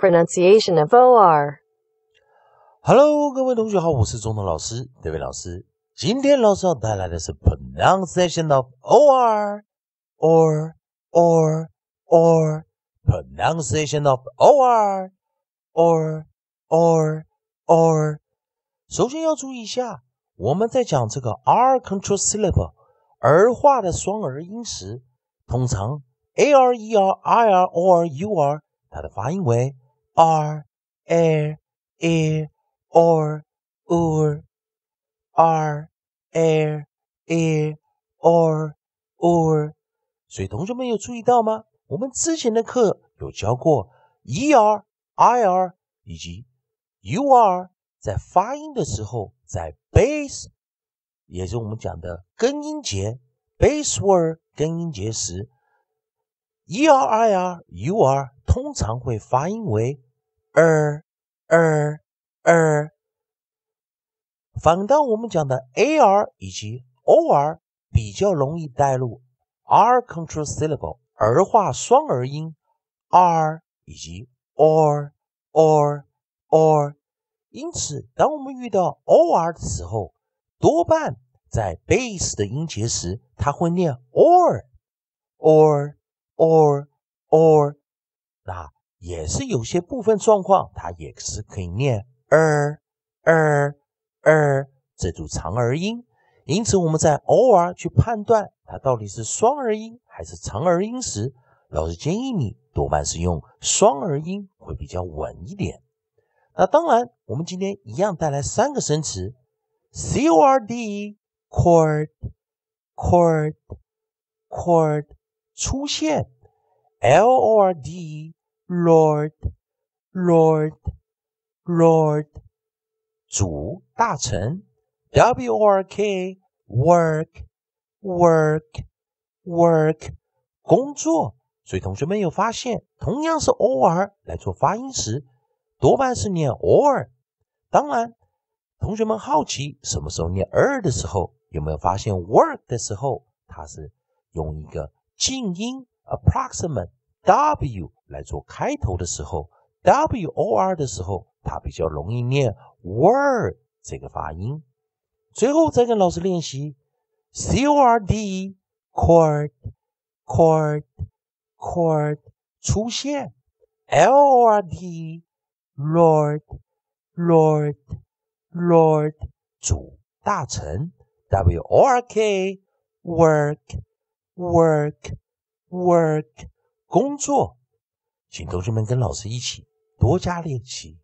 pronunciation of OR. Hello，各位同学好，我是中东老师德伟老师。今天老师要带来的是 pronunciation of OR or or or pronunciation of OR or or or。首先要注意一下，我们在讲这个 R control syllable 儿化的双儿音时，通常 A R E R I R O R U R 它的发音为 r er er or or r er er or or，所以同学们有注意到吗？我们之前的课有教过 er ir 以及 ur，在发音的时候，在 base 也是我们讲的根音节 base word 根音节时，er ir ur 通常会发音为。二二二，反当我们讲的 ar 以及 or 比较容易带入 r control syllable 儿化双儿音 r 以及 or or or，因此当我们遇到 or 的时候，多半在 base 的音节时，它会念 or or or or 那也是有些部分状况，它也是可以念二二二这组长儿音。因此，我们在偶尔去判断它到底是双儿音还是长儿音时，老师建议你多半是用双儿音会比较稳一点。那当然，我们今天一样带来三个生词：c o r d、cord、cord、cord，出现 l o r d。Lord, Lord, Lord，主大臣。Work, work, work, work，工作。所以同学们有发现，同样是 or 来做发音时，多半是念 or。当然，同学们好奇什么时候念 r 的时候，有没有发现 work 的时候，它是用一个静音 approximate。W 来做开头的时候，W O R 的时候，它比较容易念 word 这个发音。最后再跟老师练习 C O R D，cord，cord，cord，出现 L O R D，lord，lord，lord，主大臣。W O R K，work，work，work。工作，请同学们跟老师一起多加练习。